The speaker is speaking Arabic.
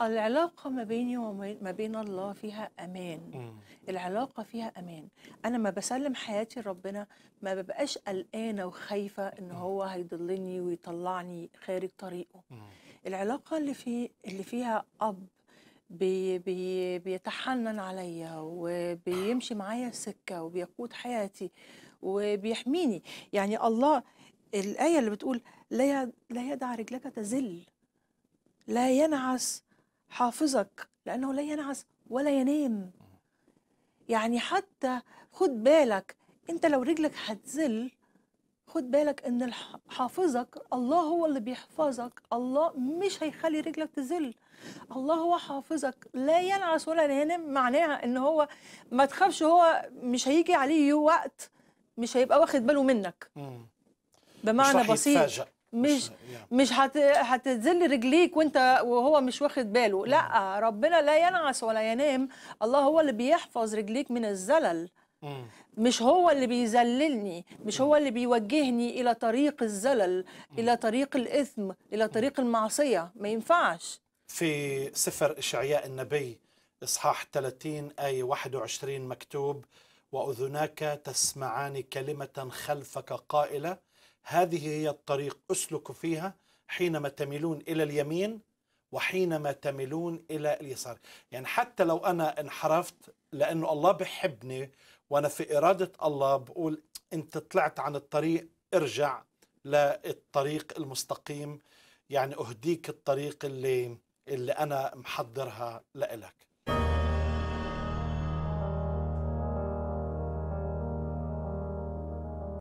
العلاقة ما بيني وما بين الله فيها أمان مم. العلاقة فيها أمان أنا ما بسلم حياتي لربنا ما ببقاش قلقانة وخايفة إن هو هيضلني ويطلعني خارج طريقه مم. العلاقة اللي في اللي فيها أب بي بي بيتحنن عليا وبيمشي معايا السكة وبيقود حياتي وبيحميني يعني الله الآية اللي بتقول لا يدع رجلك تزل لا ينعس حافظك لأنه لا ينعس ولا ينام يعني حتى خد بالك أنت لو رجلك هتزل خد بالك ان حافظك الله هو اللي بيحفظك الله مش هيخلي رجلك تزل الله هو حافظك لا ينعس ولا ينام معناها ان هو ما تخافش هو مش هيجي عليه وقت مش هيبقى واخد باله منك بمعنى بسيط مش مش هت... هتذل رجليك وانت وهو مش واخد باله لا ربنا لا ينعس ولا ينام الله هو اللي بيحفظ رجليك من الزلل مش هو اللي بيذللني مش هو اللي بيوجهني الى طريق الزلل الى طريق الاثم الى طريق المعصيه ما ينفعش في سفر اشعياء النبي اصحاح 30 ايه 21 مكتوب وأذناك تسمعان كلمة خلفك قائلة هذه هي الطريق أسلك فيها حينما تميلون إلى اليمين وحينما تميلون إلى اليسار يعني حتى لو أنا انحرفت لأنه الله بحبني وأنا في إرادة الله بقول أنت طلعت عن الطريق ارجع للطريق المستقيم يعني أهديك الطريق اللي, اللي أنا محضرها لإلك